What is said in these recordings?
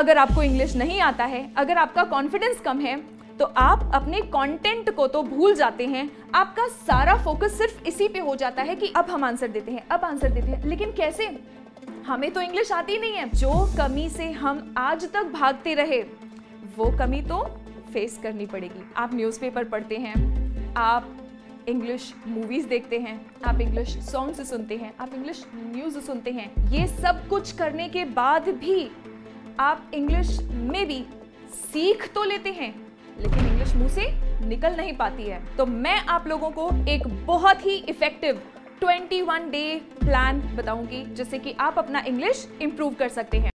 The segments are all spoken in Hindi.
अगर आपको इंग्लिश नहीं आता है अगर आपका कॉन्फिडेंस कम है तो आप अपने कंटेंट को तो भूल जाते हैं आपका सारा फोकस सिर्फ इसी पे हो जाता है कि अब हम आंसर देते हैं अब आंसर देते हैं लेकिन कैसे हमें तो इंग्लिश आती नहीं है जो कमी से हम आज तक भागते रहे वो कमी तो फेस करनी पड़ेगी आप न्यूज़पेपर पढ़ते हैं आप इंग्लिश मूवीज देखते हैं आप इंग्लिश सॉन्ग्स सुनते हैं आप इंग्लिश न्यूज सुनते हैं ये सब कुछ करने के बाद भी आप इंग्लिश में भी सीख तो लेते हैं लेकिन इंग्लिश मुंह से निकल नहीं पाती है तो मैं आप लोगों को एक बहुत ही इफेक्टिव 21 डे प्लान बताऊंगी जिससे कि आप अपना इंग्लिश इंप्रूव कर सकते हैं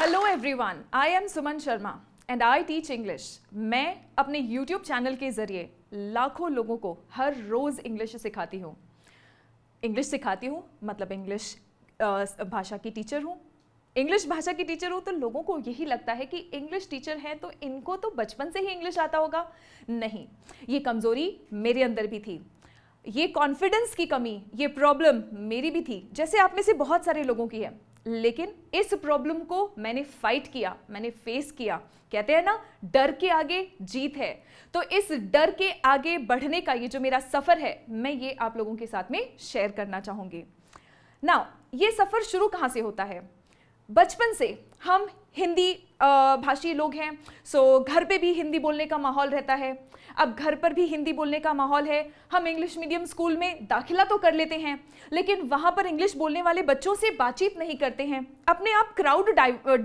hello everyone I am Suman Sharma and I teach English मैं अपने यूट्यूब चैनल के जरिए लाखों लोगों को हर रोज़ इंग्लिश सिखाती हूँ इंग्लिश सिखाती हूँ मतलब इंग्लिश भाषा की टीचर हूँ इंग्लिश भाषा की टीचर हूँ तो लोगों को यही लगता है कि इंग्लिश टीचर हैं तो इनको तो बचपन से ही इंग्लिश आता होगा नहीं ये कमज़ोरी मेरे अंदर भी थी ये कॉन्फिडेंस की कमी ये प्रॉब्लम मेरी भी थी जैसे आप में से बहुत सारे लोगों की है लेकिन इस प्रॉब्लम को मैंने फाइट किया मैंने फेस किया कहते हैं ना डर के आगे जीत है तो इस डर के आगे बढ़ने का ये जो मेरा सफ़र है मैं ये आप लोगों के साथ में शेयर करना चाहूंगी ना ये सफ़र शुरू कहां से होता है बचपन से हम हिंदी भाषी लोग हैं सो घर पे भी हिंदी बोलने का माहौल रहता है अब घर पर भी हिंदी बोलने का माहौल है हम इंग्लिश मीडियम स्कूल में दाखिला तो कर लेते हैं लेकिन वहाँ पर इंग्लिश बोलने वाले बच्चों से बातचीत नहीं करते हैं अपने आप क्राउड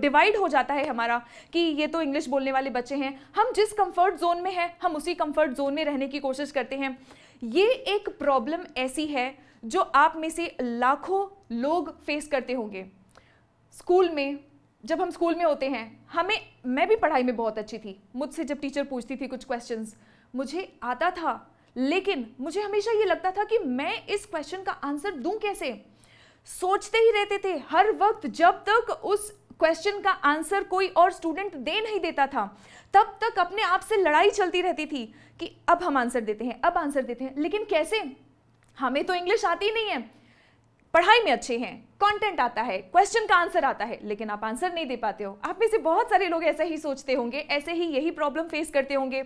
डिवाइड हो जाता है हमारा कि ये तो इंग्लिश बोलने वाले बच्चे हैं हम जिस कंफर्ट जोन में हैं हम उसी कंफर्ट जोन में रहने की कोशिश करते हैं ये एक प्रॉब्लम ऐसी है जो आप में से लाखों लोग फेस करते होंगे स्कूल में जब हम स्कूल में होते हैं हमें मैं भी पढ़ाई में बहुत अच्छी थी मुझसे जब टीचर पूछती थी कुछ क्वेश्चन मुझे आता था लेकिन मुझे हमेशा ये लगता था कि मैं इस क्वेश्चन का आंसर दूं कैसे सोचते ही रहते थे हर वक्त जब तक उस क्वेश्चन का आंसर कोई और स्टूडेंट दे नहीं देता था तब तक अपने आप से लड़ाई चलती रहती थी कि अब हम आंसर देते हैं अब आंसर देते हैं लेकिन कैसे हमें तो इंग्लिश आती नहीं है पढ़ाई में अच्छे हैं कंटेंट आता है क्वेश्चन का आंसर आता है लेकिन आप आंसर नहीं दे पाते हो आप में से बहुत सारे लोग ऐसा ही सोचते होंगे ऐसे ही यही प्रॉब्लम फेस करते होंगे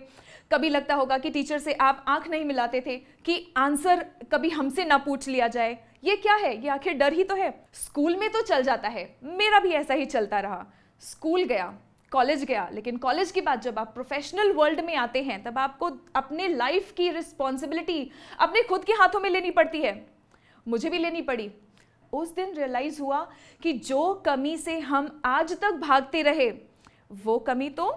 कभी लगता होगा कि टीचर से आप आंख नहीं मिलाते थे कि आंसर कभी हमसे ना पूछ लिया जाए ये क्या है ये आखिर डर ही तो है स्कूल में तो चल जाता है मेरा भी ऐसा ही चलता रहा स्कूल गया कॉलेज गया लेकिन कॉलेज के बाद जब आप प्रोफेशनल वर्ल्ड में आते हैं तब आपको अपने लाइफ की रिस्पॉन्सिबिलिटी अपने खुद के हाथों में लेनी पड़ती है मुझे भी लेनी पड़ी उस दिन रियलाइज़ हुआ कि जो कमी से हम आज तक भागते रहे वो कमी तो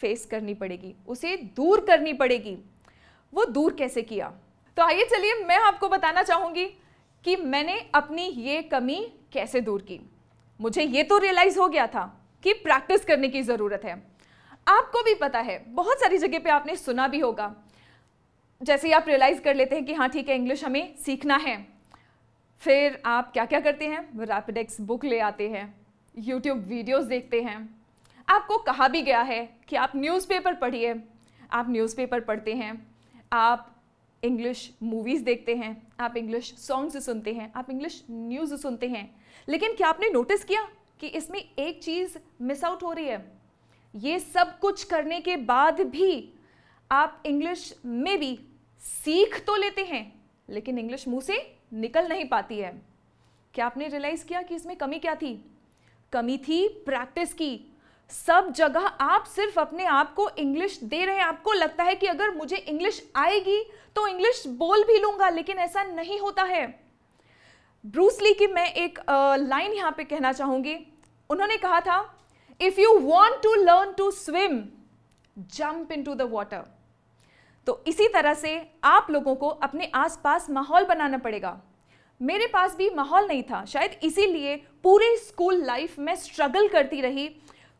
फेस करनी पड़ेगी उसे दूर करनी पड़ेगी वो दूर कैसे किया तो आइए चलिए मैं आपको बताना चाहूंगी कि मैंने अपनी ये कमी कैसे दूर की मुझे ये तो रियलाइज़ हो गया था कि प्रैक्टिस करने की ज़रूरत है आपको भी पता है बहुत सारी जगह पे आपने सुना भी होगा जैसे ही आप रियलाइज़ कर लेते हैं कि हाँ ठीक है इंग्लिश हमें सीखना है फिर आप क्या क्या करते हैं रैपिडेक्स बुक ले आते हैं यूट्यूब वीडियोस देखते हैं आपको कहा भी गया है कि आप न्यूज़पेपर पढ़िए आप न्यूज़पेपर पढ़ते हैं आप इंग्लिश मूवीज़ देखते हैं आप इंग्लिश सॉन्ग्स सुनते हैं आप इंग्लिश न्यूज़ सुनते हैं लेकिन क्या आपने नोटिस किया कि इसमें एक चीज़ मिस आउट हो रही है ये सब कुछ करने के बाद भी आप इंग्लिश में भी सीख तो लेते हैं लेकिन इंग्लिश मुंह से निकल नहीं पाती है क्या आपने रियलाइज़ किया कि इसमें कमी क्या थी कमी थी प्रैक्टिस की सब जगह आप सिर्फ अपने आप को इंग्लिश दे रहे हैं आपको लगता है कि अगर मुझे इंग्लिश आएगी तो इंग्लिश बोल भी लूंगा लेकिन ऐसा नहीं होता है ब्रूस ली की मैं एक लाइन यहां पे कहना चाहूंगी उन्होंने कहा था if you want to learn to swim jump into the water तो इसी तरह से आप लोगों को अपने आसपास माहौल बनाना पड़ेगा मेरे पास भी माहौल नहीं था शायद इसीलिए पूरे स्कूल लाइफ में स्ट्रगल करती रही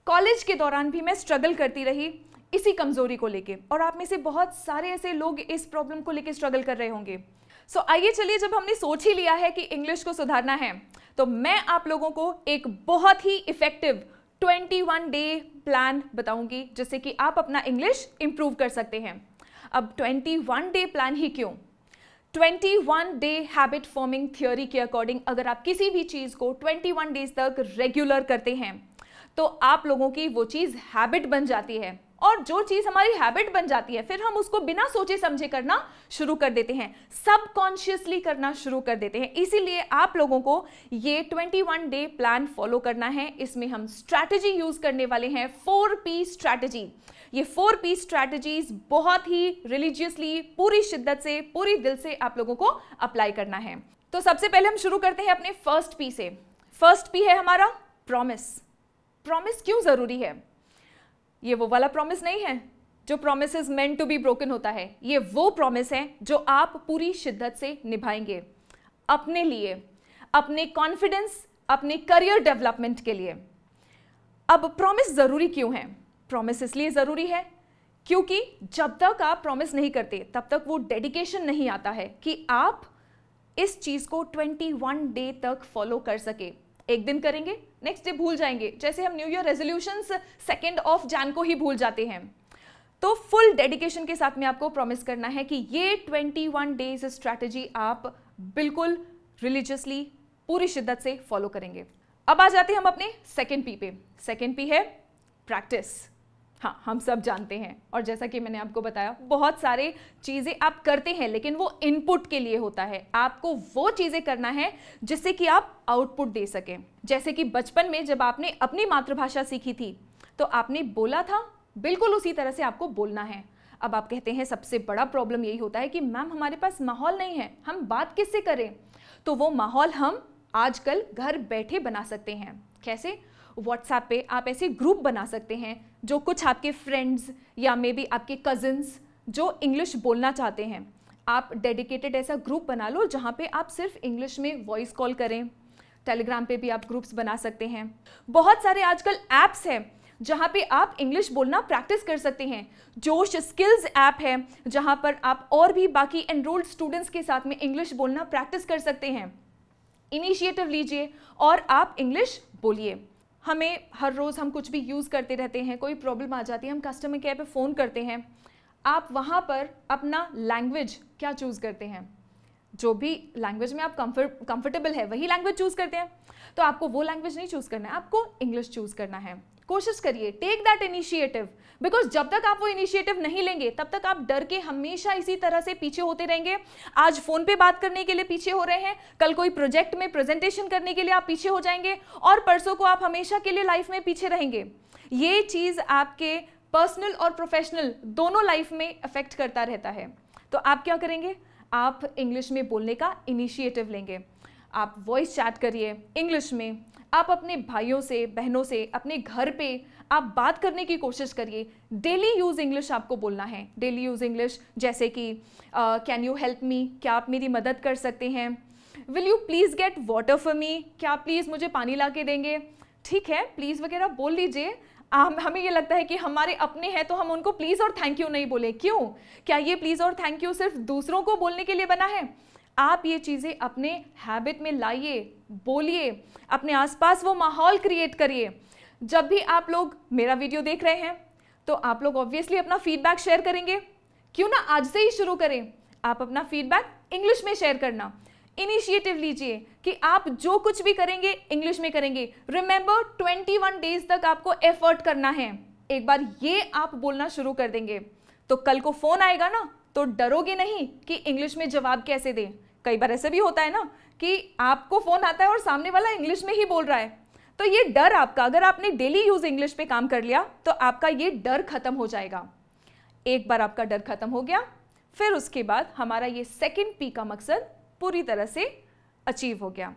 कॉलेज के दौरान भी मैं स्ट्रगल करती रही इसी कमज़ोरी को लेके और आप में से बहुत सारे ऐसे लोग इस प्रॉब्लम को लेके स्ट्रगल कर रहे होंगे सो so, आइए चलिए जब हमने सोच ही लिया है कि इंग्लिश को सुधारना है तो मैं आप लोगों को एक बहुत ही इफ़ेक्टिव 21 डे प्लान बताऊंगी जिससे कि आप अपना इंग्लिश इम्प्रूव कर सकते हैं अब 21 डे प्लान ही क्यों 21 डे हैबिट फॉर्मिंग थियोरी के अकॉर्डिंग अगर आप किसी भी चीज़ को 21 डेज तक रेगुलर करते हैं तो आप लोगों की वो चीज़ हैबिट बन जाती है और जो चीज़ हमारी हैबिट बन जाती है फिर हम उसको बिना सोचे समझे करना शुरू कर देते हैं सबकॉन्शियसली करना शुरू कर देते हैं इसीलिए आप लोगों को ये 21 डे प्लान फॉलो करना है इसमें हम स्ट्रैटेजी यूज़ करने वाले हैं फोर पी स्ट्रैटेजी ये फोर पी स्ट्रैटेजीज बहुत ही रिलीजियसली पूरी शिद्दत से पूरी दिल से आप लोगों को अप्लाई करना है तो सबसे पहले हम शुरू करते हैं अपने फर्स्ट पी से फर्स्ट पी है हमारा प्रॉमिस प्रॉमिस क्यों ज़रूरी है ये वो वाला प्रॉमिस नहीं है जो promise is meant to be broken होता है ये वो प्रोमिस है जो आप पूरी शिद्दत से निभाएंगे अपने लिए अपने कॉन्फिडेंस अपने करियर डेवलपमेंट के लिए अब प्रॉमिस ज़रूरी क्यों है प्रॉमिस इसलिए ज़रूरी है क्योंकि जब तक आप प्रॉमिस नहीं करते तब तक वो डेडिकेशन नहीं आता है कि आप इस चीज़ को 21 डे तक फॉलो कर सके एक दिन करेंगे नेक्स्ट डे भूल जाएंगे जैसे हम new year resolution second of Jan को ही भूल जाते हैं तो फुल डेडिकेशन के साथ में आपको प्रॉमिस करना है कि ये 21 डेज स्ट्रैटेजी आप बिल्कुल रिलीजियसली पूरी शिद्दत से फॉलो करेंगे अब आ जाते हैं हम अपने सेकेंड पी पे सेकेंड पी है प्रैक्टिस हाँ हम सब जानते हैं और जैसा कि मैंने आपको बताया बहुत सारे चीज़ें आप करते हैं लेकिन वो इनपुट के लिए होता है आपको वो चीज़ें करना है जिससे कि आप आउटपुट दे सकें जैसे कि बचपन में जब आपने अपनी मातृभाषा सीखी थी तो आपने बोला था बिल्कुल उसी तरह से आपको बोलना है अब आप कहते हैं सबसे बड़ा प्रॉब्लम यही होता है कि मैम हमारे पास माहौल नहीं है हम बात किससे करें तो वो माहौल हम आजकल घर बैठे बना सकते हैं कैसे व्हाट्सएप पे आप ऐसे ग्रुप बना सकते हैं जो कुछ आपके फ्रेंड्स या मे बी आपके कजिन्स जो इंग्लिश बोलना चाहते हैं आप डेडिकेटेड ऐसा ग्रुप बना लो जहाँ पे आप सिर्फ इंग्लिश में वॉइस कॉल करें टेलीग्राम पे भी आप ग्रुप्स बना सकते हैं बहुत सारे आजकल ऐप्स हैं जहाँ पे आप इंग्लिश बोलना प्रैक्टिस कर सकते हैं जोश स्किल्स ऐप है जहाँ पर आप और भी बाकी एनरोल्ड स्टूडेंट्स के साथ में इंग्लिश बोलना प्रैक्टिस कर सकते हैं इनिशिएटिव लीजिए और आप इंग्लिश बोलिए हमें हर रोज़ हम कुछ भी यूज़ करते रहते हैं कोई प्रॉब्लम आ जाती है हम कस्टमर केयर पे फ़ोन करते हैं आप वहाँ पर अपना लैंग्वेज क्या चूज़ करते हैं जो भी लैंग्वेज में आप कंफर्टेबल है वही लैंग्वेज चूज़ करते हैं तो आपको वो लैंग्वेज नहीं चूज़ करना है आपको इंग्लिश चूज़ करना है कोशिश करिए टेक दैट इनिशिएटिव बिकॉज जब तक आप वो इनिशिएटिव नहीं लेंगे तब तक आप डर के हमेशा इसी तरह से पीछे होते रहेंगे आज फोन पे बात करने के लिए पीछे हो रहे हैं कल कोई प्रोजेक्ट में प्रेजेंटेशन करने के लिए आप पीछे हो जाएंगे और परसों को आप हमेशा के लिए लाइफ में पीछे रहेंगे ये चीज़ आपके पर्सनल और प्रोफेशनल दोनों लाइफ में अफेक्ट करता रहता है तो आप क्या करेंगे आप इंग्लिश में बोलने का इनिशिएटिव लेंगे आप वॉइस चैट करिए इंग्लिश में आप अपने भाइयों से बहनों से अपने घर पे आप बात करने की कोशिश करिए डेली यूज़ इंग्लिश आपको बोलना है डेली यूज़ इंग्लिश जैसे कि कैन यू हेल्प मी क्या आप मेरी मदद कर सकते हैं will you please get water for me क्या प्लीज़ मुझे पानी ला के देंगे ठीक है प्लीज़ वगैरह बोल लीजिए हम हमें ये लगता है कि हमारे अपने हैं तो हम उनको प्लीज़ और थैंक यू नहीं बोले क्यों क्या ये प्लीज़ और थैंक यू सिर्फ दूसरों को बोलने के लिए बना है आप ये चीज़ें अपने हैबिट में लाइए बोलिए अपने आसपास वो माहौल क्रिएट करिए जब भी आप लोग मेरा वीडियो देख रहे हैं तो आप लोग ऑब्वियसली अपना फीडबैक शेयर करेंगे क्यों ना आज से ही शुरू करें आप अपना फीडबैक इंग्लिश में शेयर करना इनिशिएटिव लीजिए कि आप जो कुछ भी करेंगे इंग्लिश में करेंगे रिमेंबर 21 डेज तक आपको एफर्ट करना है एक बार ये आप बोलना शुरू कर देंगे तो कल को फ़ोन आएगा ना तो डरोगे नहीं कि इंग्लिश में जवाब कैसे दें कई बार ऐसे भी होता है ना कि आपको फ़ोन आता है और सामने वाला इंग्लिश में ही बोल रहा है तो ये डर आपका अगर आपने डेली यूज़ इंग्लिश पे काम कर लिया तो आपका ये डर ख़त्म हो जाएगा एक बार आपका डर ख़त्म हो गया फिर उसके बाद हमारा ये सेकेंड पी का मकसद पूरी तरह से अचीव हो गया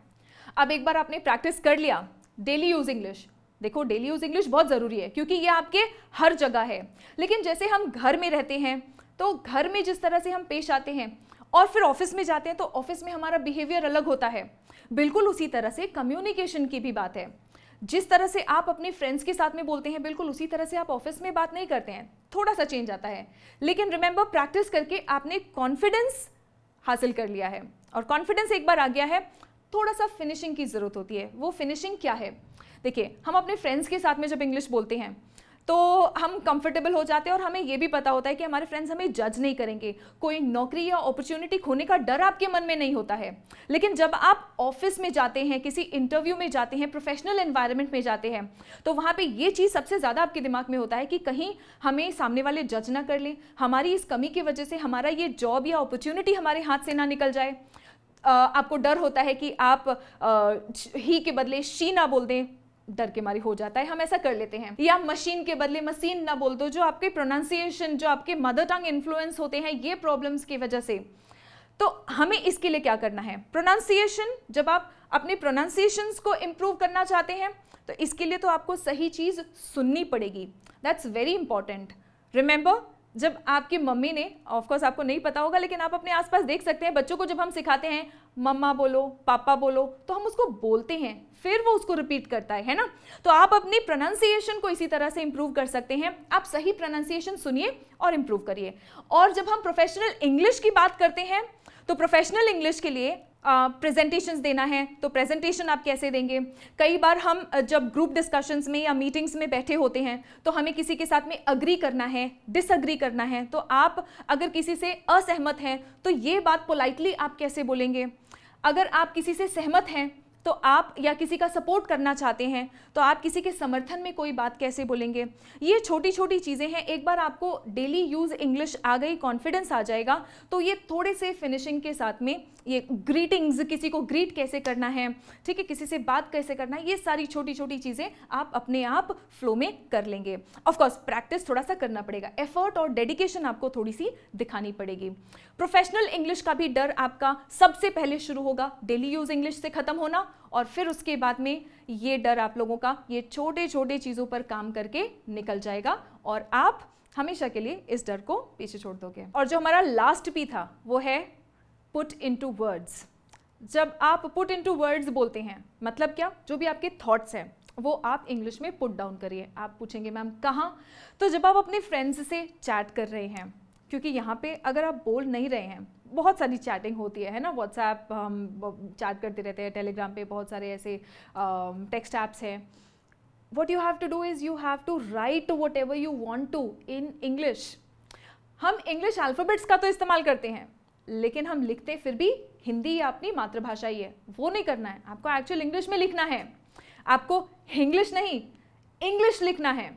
अब एक बार आपने प्रैक्टिस कर लिया डेली यूज़ इंग्लिश देखो डेली यूज़ इंग्लिश बहुत ज़रूरी है क्योंकि ये आपके हर जगह है लेकिन जैसे हम घर में रहते हैं तो घर में जिस तरह से हम पेश आते हैं और फिर ऑफिस में जाते हैं तो ऑफिस में हमारा बिहेवियर अलग होता है बिल्कुल उसी तरह से कम्युनिकेशन की भी बात है जिस तरह से आप अपने फ्रेंड्स के साथ में बोलते हैं बिल्कुल उसी तरह से आप ऑफिस में बात नहीं करते हैं थोड़ा सा चेंज आता है लेकिन रिमेंबर प्रैक्टिस करके आपने कॉन्फिडेंस हासिल कर लिया है और कॉन्फिडेंस एक बार आ गया है थोड़ा सा फिनिशिंग की ज़रूरत होती है वो फिनिशिंग क्या है देखिए हम अपने फ्रेंड्स के साथ में जब इंग्लिश बोलते हैं तो हम कंफर्टेबल हो जाते हैं और हमें ये भी पता होता है कि हमारे फ्रेंड्स हमें जज नहीं करेंगे कोई नौकरी या अपॉर्चुनिटी खोने का डर आपके मन में नहीं होता है लेकिन जब आप ऑफिस में जाते हैं किसी इंटरव्यू में जाते हैं प्रोफेशनल एनवायरनमेंट में जाते हैं तो वहाँ पर ये चीज़ सबसे ज़्यादा आपके दिमाग में होता है कि कहीं हमें सामने वाले जज ना कर लें हमारी इस कमी की वजह से हमारा ये जॉब या अपॉर्चुनिटी हमारे हाथ से ना निकल जाए आपको डर होता है कि आप ही के बदले शी ना बोल दें डर के मारे हो जाता है हम ऐसा कर लेते हैं या मशीन के बदले मशीन ना बोल दो जो आपके प्रोनाउंसिएशन जो आपके मदर टंग इन्फ्लुएंस होते हैं ये प्रॉब्लम्स की वजह से तो हमें इसके लिए क्या करना है प्रोनाउंसिएशन जब आप अपने प्रोनाउंसिएशन को इम्प्रूव करना चाहते हैं तो इसके लिए तो आपको सही चीज़ सुननी पड़ेगी दैट्स वेरी इंपॉर्टेंट रिमेंबर जब आपकी मम्मी ने ऑफकोर्स आपको नहीं पता होगा लेकिन आप अपने आसपास देख सकते हैं बच्चों को जब हम सिखाते हैं मम्मा बोलो पापा बोलो तो हम उसको बोलते हैं फिर वो उसको रिपीट करता है है ना तो आप अपनी प्रोनाउंसिएशन को इसी तरह से इंप्रूव कर सकते हैं आप सही प्रोनाउंसिएशन सुनिए और इम्प्रूव करिए और जब हम प्रोफेशनल इंग्लिश की बात करते हैं तो प्रोफेशनल इंग्लिश के लिए प्रेजेंटेशंस uh, देना है तो प्रेजेंटेशन आप कैसे देंगे कई बार हम जब ग्रुप डिस्कशंस में या मीटिंग्स में बैठे होते हैं तो हमें किसी के साथ में अग्री करना है डिसअग्री करना है तो आप अगर किसी से असहमत हैं तो ये बात पोलाइटली आप कैसे बोलेंगे अगर आप किसी से सहमत हैं तो आप या किसी का सपोर्ट करना चाहते हैं तो आप किसी के समर्थन में कोई बात कैसे बोलेंगे ये छोटी छोटी चीज़ें हैं एक बार आपको डेली यूज़ इंग्लिश आ गई कॉन्फिडेंस आ जाएगा तो ये थोड़े से फिनिशिंग के साथ में ये ग्रीटिंग्स किसी को ग्रीट कैसे करना है ठीक है किसी से बात कैसे करना है ये सारी छोटी छोटी चीज़ें आप अपने आप फ्लो में कर लेंगे ऑफकोर्स प्रैक्टिस थोड़ा सा करना पड़ेगा एफर्ट और डेडिकेशन आपको थोड़ी सी दिखानी पड़ेगी प्रोफेशनल इंग्लिश का भी डर आपका सबसे पहले शुरू होगा डेली यूज इंग्लिश से खत्म होना और फिर उसके बाद में ये डर आप लोगों का ये छोटे छोटे चीज़ों पर काम करके निकल जाएगा और आप हमेशा के लिए इस डर को पीछे छोड़ दोगे और जो हमारा लास्ट पी था वो है पुट इन टू वर्ड्स जब आप पुट इन टू वर्ड्स बोलते हैं मतलब क्या जो भी आपके थाट्स हैं वो आप इंग्लिश में पुट डाउन करिए आप पूछेंगे मैम कहाँ तो जब आप अपने फ्रेंड्स से चैट कर रहे हैं क्योंकि यहाँ पे अगर आप बोल नहीं रहे हैं बहुत सारी चैटिंग होती है ना व्हाट्सएप हम चैट करते रहते हैं टेलीग्राम पे बहुत सारे ऐसे टेक्स्ट ऐप्स हैं you have to do is you have to write whatever you want to in English हम इंग्लिश अल्फाबेट्स का तो इस्तेमाल करते हैं लेकिन हम लिखते फिर भी हिंदी या अपनी मातृभाषा ही है वो नहीं करना है आपको एक्चुअल इंग्लिश में लिखना है आपको इंग्लिश नहीं इंग्लिश लिखना है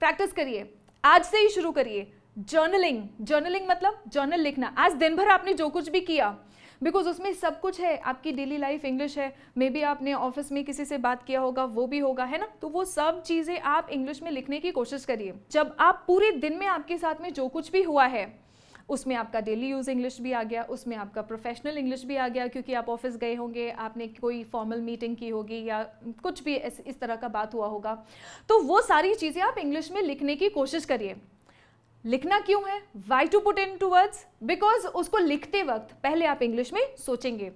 प्रैक्टिस करिए आज से ही शुरू करिए जर्नलिंग जर्नलिंग मतलब जर्नल लिखना आज दिन भर आपने जो कुछ भी किया बिकॉज उसमें सब कुछ है आपकी डेली लाइफ इंग्लिश है मे बी आपने ऑफिस में किसी से बात किया होगा वो भी होगा है ना तो वो सब चीज़ें आप इंग्लिश में लिखने की कोशिश करिए जब आप पूरे दिन में आपके साथ में जो कुछ भी हुआ है उसमें आपका डेली यूज़ इंग्लिश भी आ गया उसमें आपका प्रोफेशनल इंग्लिश भी आ गया क्योंकि आप ऑफिस गए होंगे आपने कोई फॉर्मल मीटिंग की होगी या कुछ भी इस तरह का बात हुआ होगा तो वो सारी चीज़ें आप इंग्लिश में लिखने की कोशिश करिए लिखना क्यों है why to put into words because उसको लिखते वक्त पहले आप इंग्लिश में सोचेंगे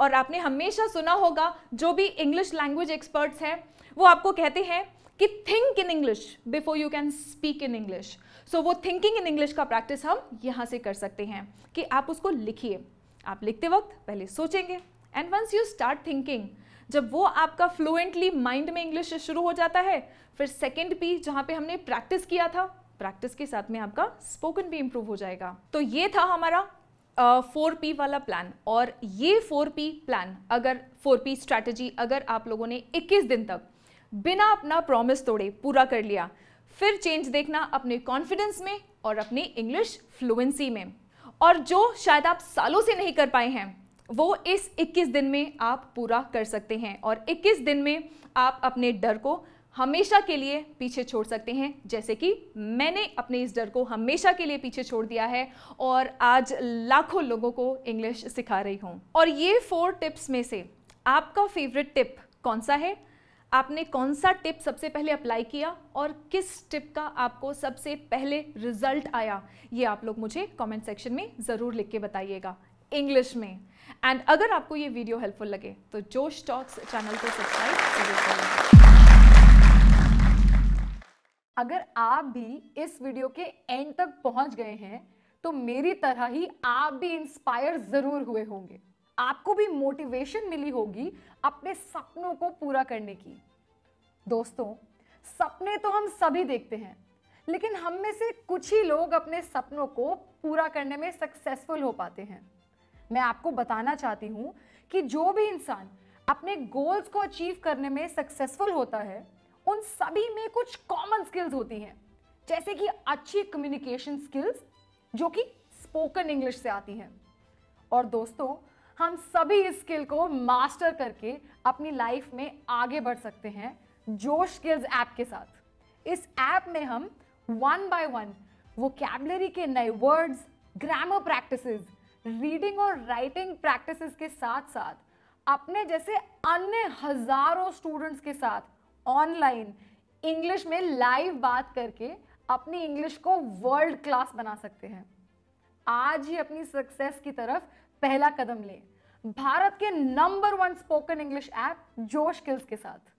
और आपने हमेशा सुना होगा जो भी इंग्लिश लैंग्वेज एक्सपर्ट्स हैं वो आपको कहते हैं कि think in English before you can speak in English so वो थिंकिंग इन इंग्लिश का प्रैक्टिस हम यहाँ से कर सकते हैं कि आप उसको लिखिए आप लिखते वक्त पहले सोचेंगे and once you start thinking जब वो आपका फ्लुएंटली माइंड में इंग्लिश शुरू हो जाता है फिर सेकेंड पी जहाँ पे हमने प्रैक्टिस किया था प्रैक्टिस के साथ में आपका स्पोकन भी इम्प्रूव हो जाएगा तो ये था हमारा फोर uh, पी वाला प्लान और ये फोर पी प्लान अगर फोर पी स्ट्रैटेजी अगर आप लोगों ने 21 दिन तक बिना अपना प्रॉमिस तोड़े पूरा कर लिया फिर चेंज देखना अपने कॉन्फिडेंस में और अपने इंग्लिश फ्लुएंसी में और जो शायद आप सालों से नहीं कर पाए हैं वो इस 21 दिन में आप पूरा कर सकते हैं और 21 दिन में आप अपने डर को हमेशा के लिए पीछे छोड़ सकते हैं जैसे कि मैंने अपने इस डर को हमेशा के लिए पीछे छोड़ दिया है और आज लाखों लोगों को इंग्लिश सिखा रही हूँ और ये फोर टिप्स में से आपका फेवरेट टिप कौन सा है आपने कौन सा टिप सबसे पहले अप्लाई किया और किस टिप का आपको सबसे पहले रिजल्ट आया ये आप लोग मुझे कमेंट सेक्शन में ज़रूर लिख के बताइएगा इंग्लिश में एंड अगर आपको ये वीडियो हेल्पफुल लगे तो जोश टॉक्स चैनल को सब्सक्राइब जरूर करें अगर आप भी इस वीडियो के एंड तक पहुंच गए हैं तो मेरी तरह ही आप भी इंस्पायर ज़रूर हुए होंगे आपको भी मोटिवेशन मिली होगी अपने सपनों को पूरा करने की दोस्तों सपने तो हम सभी देखते हैं लेकिन हम में से कुछ ही लोग अपने सपनों को पूरा करने में सक्सेसफुल हो पाते हैं मैं आपको बताना चाहती हूँ कि जो भी इंसान अपने गोल्स को अचीव करने में सक्सेसफुल होता है उन सभी में कुछ कॉमन स्किल्स होती हैं जैसे कि अच्छी कम्युनिकेशन स्किल्स जो कि स्पोकन इंग्लिश से आती हैं और दोस्तों हम सभी इस स्किल को मास्टर करके अपनी लाइफ में आगे बढ़ सकते हैं जोश स्किल्स ऐप के साथ इस ऐप में हम वन बाय वन वो कैबलरी के नए वर्ड्स ग्रामर प्रैक्टिस रीडिंग और राइटिंग प्रैक्टिस के साथ साथ अपने जैसे अन्य हजारों स्टूडेंट्स के साथ ऑनलाइन इंग्लिश में लाइव बात करके अपनी इंग्लिश को वर्ल्ड क्लास बना सकते हैं आज ही अपनी सक्सेस की तरफ पहला कदम लें भारत के number one spoken English app Josh skills के साथ